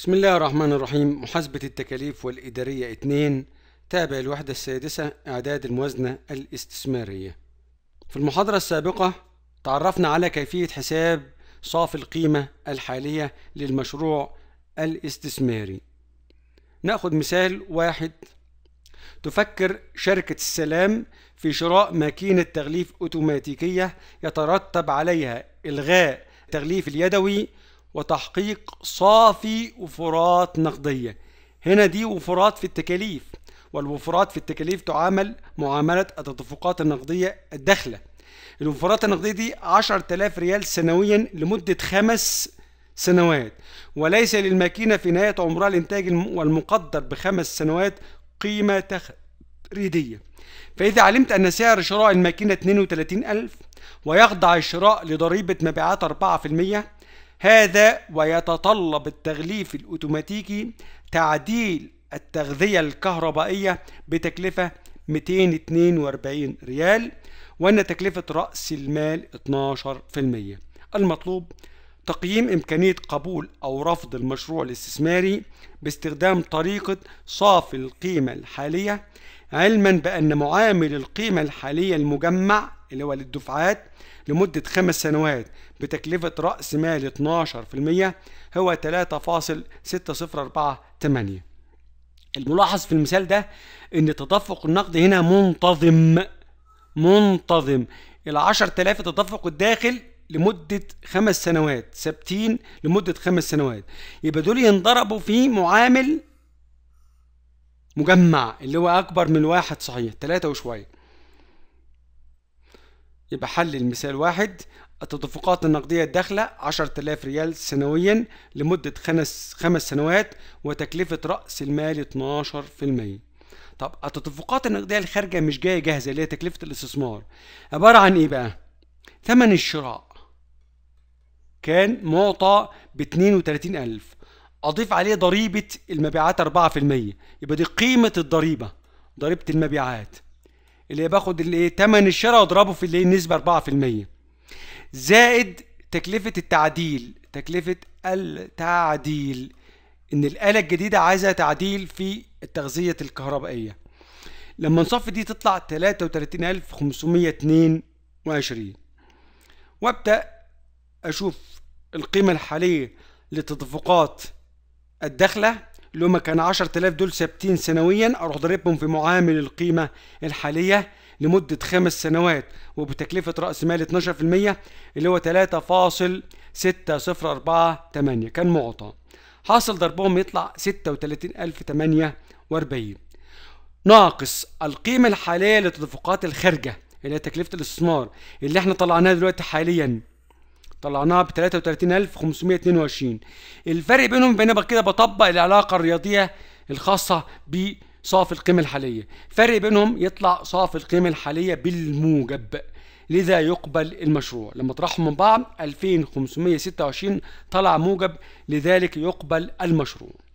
بسم الله الرحمن الرحيم محاسبة التكاليف والإدارية 2 تابع الوحدة السادسة إعداد الموازنة الاستثمارية في المحاضرة السابقة تعرفنا على كيفية حساب صافي القيمة الحالية للمشروع الاستثماري ناخد مثال واحد تفكر شركة السلام في شراء ماكينة تغليف أوتوماتيكية يترتب عليها إلغاء التغليف اليدوي وتحقيق صافي وفرات نقدية هنا دي وفرات في التكاليف والوفرات في التكاليف تعامل معاملة التدفقات النقدية الداخلة الوفرات النقدية دي 10000 ريال سنويا لمدة خمس سنوات وليس للماكينة في نهاية عمرها الإنتاج والمقدر بخمس سنوات قيمة تخريدية فإذا علمت أن سعر شراء الماكينة 32000 ويخضع الشراء لضريبة مبيعات 4% هذا ويتطلب التغليف الأوتوماتيكي تعديل التغذية الكهربائية بتكلفة 242 ريال وأن تكلفة رأس المال 12% المطلوب تقييم إمكانية قبول أو رفض المشروع الاستثماري باستخدام طريقة صافي القيمة الحالية علما بأن معامل القيمة الحالية المجمع اللي هو للدفعات لمدة خمس سنوات بتكلفة رأس مال 12% هو 3.6048 الملاحظ في المثال ده ان تدفق النقد هنا منتظم منتظم ال 10000 تدفق الداخل لمدة خمس سنوات ثابتين لمدة خمس سنوات يبقى دول ينضربوا في معامل مجمع اللي هو أكبر من واحد صحيح تلاتة وشوية يبقى حل المثال واحد التدفقات النقدية الداخلة 10000 ريال سنويا لمدة خمس, خمس سنوات وتكلفة رأس المال 12% طب التدفقات النقدية الخارجة مش جاية جاهزة اللي هي تكلفة الاستثمار عبارة عن إيه بقى؟ ثمن الشراء كان معطى ب 32000 أضيف عليه ضريبة المبيعات 4% يبقى دي قيمة الضريبة ضريبة المبيعات اللي باخد الايه تمن الشراء واضربه في الايه النسبة 4% زائد تكلفة التعديل تكلفة التعديل ان الآلة الجديدة عايزة تعديل في التغذية الكهربائية لما نصفي دي تطلع 33522 وابدأ اشوف القيمه الحاليه لتدفقات الدخله اللي هما كان 10000 دول ثابتين سنويا اروح ضاربهم في معامل القيمه الحاليه لمده خمس سنوات وبتكلفه راس مال 12% اللي هو 3.6048 كان معطى حاصل ضربهم يطلع 36048 ناقص القيمه الحاليه لتدفقات الخارجه اللي هي تكلفه الاستثمار اللي احنا طلعناها دلوقتي حاليا طلعناها ب 33522 الفرق بينهم بينما كده بطبق العلاقه الرياضيه الخاصه بصافي القيمه الحاليه فرق بينهم يطلع صافي القيمه الحاليه بالموجب لذا يقبل المشروع لما طرحهم من بعض 2526 طلع موجب لذلك يقبل المشروع